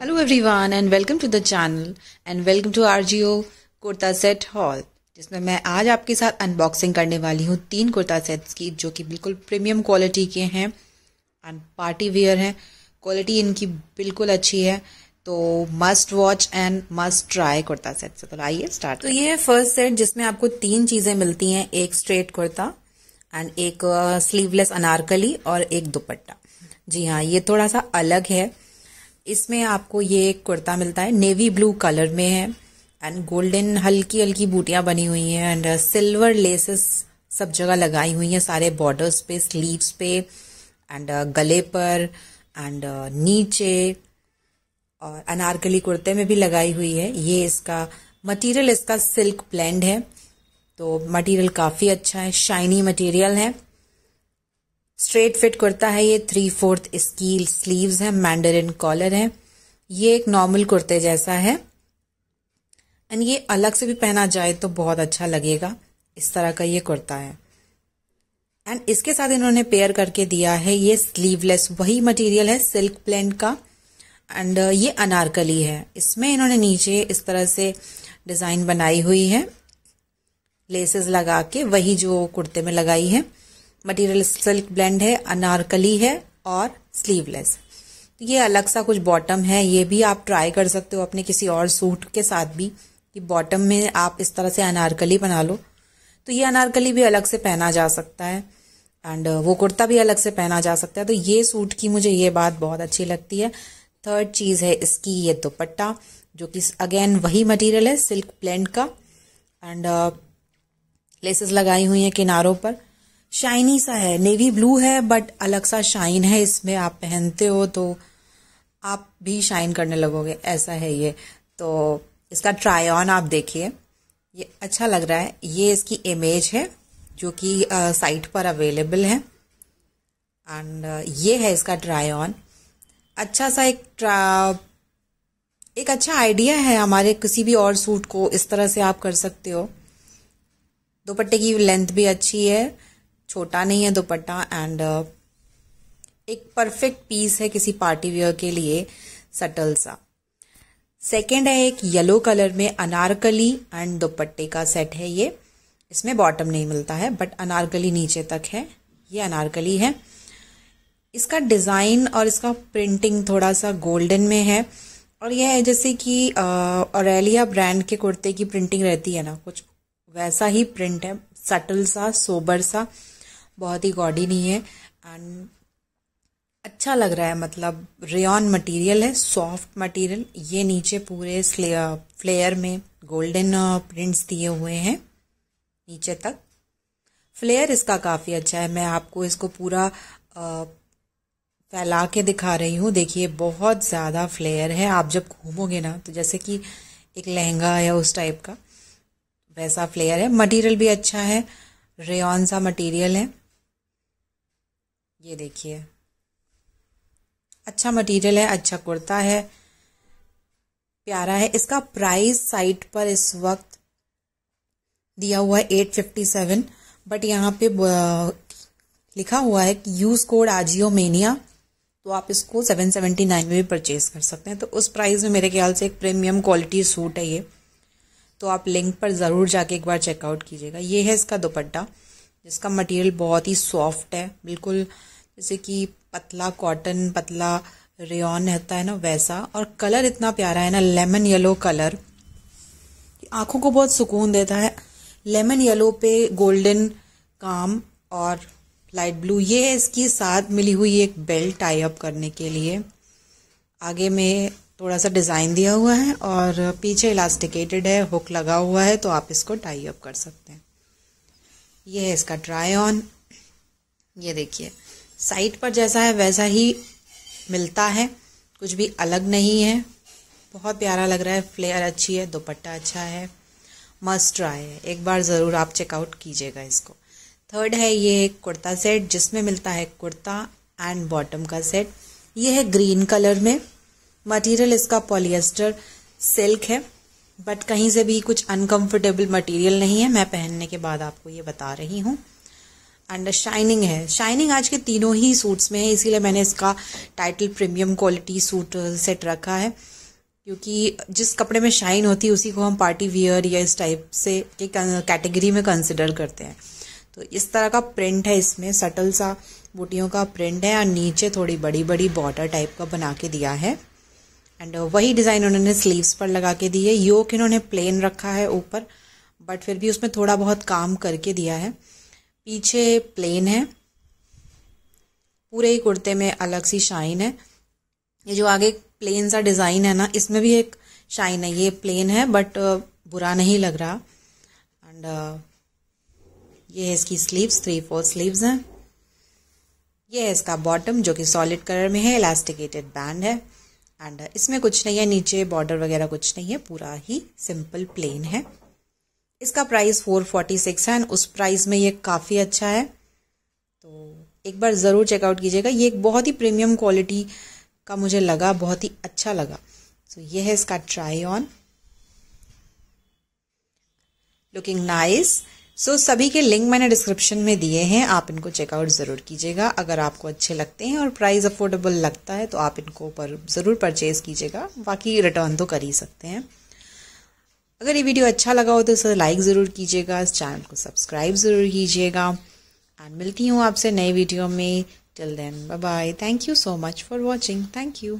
hello and welcome to the channel and welcome to R G O kurta set haul जिसमें मैं आज आपके साथ अनबॉक्सिंग करने वाली हूँ तीन कुर्ता सेट्स की जो कि बिल्कुल प्रीमियम क्वालिटी के हैं एंड पार्टी वेयर हैं क्वालिटी इनकी बिल्कुल अच्छी है तो must watch and must try kurta set से तो आइए स्टार्ट तो ये है फर्स्ट सेट जिसमें आपको तीन चीज़ें मिलती हैं एक स्ट्रेट कुर्ता एंड एक स्लीवलेस uh, अनारकली और एक दुपट्टा जी हाँ ये थोड़ा सा अलग है इसमें आपको ये एक कुर्ता मिलता है नेवी ब्लू कलर में है एंड गोल्डन हल्की हल्की बूटियां बनी हुई हैं एंड सिल्वर लेसेस सब जगह लगाई हुई हैं सारे बॉर्डर्स पे स्लीव्स पे एंड uh, गले पर एंड uh, नीचे और अनारकली कुर्ते में भी लगाई हुई है ये इसका मटेरियल इसका सिल्क ब्लेंड है तो मटेरियल काफ़ी अच्छा है शाइनी मटेरियल है स्ट्रेट फिट कुर्ता है ये थ्री फोर्थ स्कील स्लीव्स है मैंडरिन कॉलर है ये एक नॉर्मल कुर्ते जैसा है एंड ये अलग से भी पहना जाए तो बहुत अच्छा लगेगा इस तरह का ये कुर्ता है एंड इसके साथ इन्होंने पेयर करके दिया है ये स्लीवलेस वही मटेरियल है सिल्क प्लेंट का एंड uh, ये अनारकली है इसमें इन्होंने नीचे इस तरह से डिज़ाइन बनाई हुई है लेसेस लगा के वही जो कुर्ते में लगाई है मटेरियल सिल्क ब्लेंड है अनारकली है और स्लीवलेस तो ये अलग सा कुछ बॉटम है ये भी आप ट्राई कर सकते हो अपने किसी और सूट के साथ भी कि बॉटम में आप इस तरह से अनारकली बना लो तो ये अनारकली भी अलग से पहना जा सकता है एंड वो कुर्ता भी अलग से पहना जा सकता है तो ये सूट की मुझे ये बात बहुत अच्छी लगती है थर्ड चीज़ है इसकी ये दुपट्टा जो कि अगेन वही मटेरियल है सिल्क ब्लेंड का एंड लेसेस लगाई हुई हैं किनारों पर शाइनी सा है नेवी ब्लू है बट अलग सा शाइन है इसमें आप पहनते हो तो आप भी शाइन करने लगोगे ऐसा है ये तो इसका ट्राई ऑन आप देखिए ये अच्छा लग रहा है ये इसकी इमेज है जो कि साइट पर अवेलेबल है एंड ये है इसका ट्राई ऑन अच्छा सा एक ट्रा एक अच्छा आइडिया है हमारे किसी भी और सूट को इस तरह से आप कर सकते हो दोपट्टे की लेंथ भी अच्छी है छोटा नहीं है दुपट्टा एंड uh, एक परफेक्ट पीस है किसी पार्टी वियर के लिए सटल सा सेकेंड है एक येलो कलर में अनारकली एंड दुपट्टे का सेट है ये इसमें बॉटम नहीं मिलता है बट अनारकली नीचे तक है ये अनारकली है इसका डिज़ाइन और इसका प्रिंटिंग थोड़ा सा गोल्डन में है और यह है जैसे कि ओरेलिया uh, ब्रांड के कुर्ते की प्रिंटिंग रहती है ना कुछ वैसा ही प्रिंट है सटल सा सोबर सा बहुत ही गॉडी नहीं है एंड अच्छा लग रहा है मतलब रेन मटेरियल है सॉफ्ट मटेरियल ये नीचे पूरे फ्लेयर में गोल्डन प्रिंट्स uh, दिए हुए हैं नीचे तक फ्लेयर इसका काफ़ी अच्छा है मैं आपको इसको पूरा आ, uh, फैला के दिखा रही हूँ देखिए बहुत ज़्यादा फ्लेयर है आप जब घूमोगे ना तो जैसे कि एक लहंगा या उस टाइप का वैसा फ्लेयर है मटेरियल भी अच्छा है रेन सा मटेरियल है ये देखिए अच्छा मटेरियल है अच्छा कुर्ता है प्यारा है इसका प्राइस साइट पर इस वक्त दिया हुआ है एट फिफ्टी सेवन बट यहाँ पे लिखा हुआ है कि यूज़ कोड आजियो मेनिया तो आप इसको सेवन सेवेंटी नाइन में भी परचेज़ कर सकते हैं तो उस प्राइस में मेरे ख्याल से एक प्रीमियम क्वालिटी सूट है ये तो आप लिंक पर ज़रूर जाके एक बार चेकआउट कीजिएगा ये है इसका दुपट्टा जिसका मटेरियल बहुत ही सॉफ्ट है बिल्कुल जैसे कि पतला कॉटन पतला रेन रहता है ना वैसा और कलर इतना प्यारा है ना लेमन येलो कलर आंखों को बहुत सुकून देता है लेमन येलो पे गोल्डन काम और लाइट ब्लू ये है इसकी साथ मिली हुई एक बेल्ट टाई अप करने के लिए आगे में थोड़ा सा डिज़ाइन दिया हुआ है और पीछे इलास्टिकेटेड है हुक लगा हुआ है तो आप इसको टाई अप कर सकते हैं ये है इसका ट्राई ऑन ये देखिए साइट पर जैसा है वैसा ही मिलता है कुछ भी अलग नहीं है बहुत प्यारा लग रहा है फ्लेयर अच्छी है दुपट्टा अच्छा है मस्ट ट्राई है एक बार ज़रूर आप चेकआउट कीजिएगा इसको थर्ड है ये एक कुर्ता सेट जिसमें मिलता है कुर्ता एंड बॉटम का सेट ये है ग्रीन कलर में मटेरियल इसका पॉलिएस्टर सिल्क है बट कहीं से भी कुछ अनकंफर्टेबल मटेरियल नहीं है मैं पहनने के बाद आपको ये बता रही हूँ एंड शाइनिंग है शाइनिंग आज के तीनों ही सूट्स में है इसीलिए मैंने इसका title premium quality suit set रखा है क्योंकि जिस कपड़े में शाइन होती है उसी को हम पार्टी वियर या इस टाइप से के कैटेगरी में कंसिडर करते हैं तो इस तरह का प्रिंट है इसमें सटल सा बूटियों का प्रिंट है और नीचे थोड़ी बड़ी बड़ी बॉर्डर टाइप का बना के दिया है एंड वही डिज़ाइन उन्होंने स्लीव्स पर लगा के दी है योक इन्होंने प्लेन रखा है ऊपर बट फिर भी उसमें थोड़ा बहुत काम करके दिया है पीछे प्लेन है पूरे ही कुर्ते में अलग सी शाइन है ये जो आगे प्लेन सा डिज़ाइन है ना इसमें भी एक शाइन है ये प्लेन है बट uh, बुरा नहीं लग रहा एंड uh, ये है इसकी स्लीव्स थ्री फोर स्लीव्स हैं ये है इसका बॉटम जो कि सॉलिड कलर में है इलास्टिकेटेड बैंड है एंड uh, इसमें कुछ नहीं है नीचे बॉर्डर वगैरह कुछ नहीं है पूरा ही सिंपल प्लेन है इसका प्राइस फोर फोर्टी सिक्स है एंड उस प्राइस में ये काफ़ी अच्छा है तो एक बार ज़रूर चेकआउट कीजिएगा ये एक बहुत ही प्रीमियम क्वालिटी का मुझे लगा बहुत ही अच्छा लगा सो so, ये है इसका try on looking nice so सभी के लिंक मैंने डिस्क्रिप्शन में दिए हैं आप इनको चेकआउट ज़रूर कीजिएगा अगर आपको अच्छे लगते हैं और प्राइस अफोर्डेबल लगता है तो आप इनको पर ज़रूर परचेज़ कीजिएगा बाकी रिटर्न तो कर ही सकते हैं अगर ये वीडियो अच्छा लगा हो तो इसे लाइक ज़रूर कीजिएगा इस चैनल को सब्सक्राइब ज़रूर कीजिएगा एंड मिलती हूँ आपसे नए वीडियो में till then bye bye thank you so much for watching thank you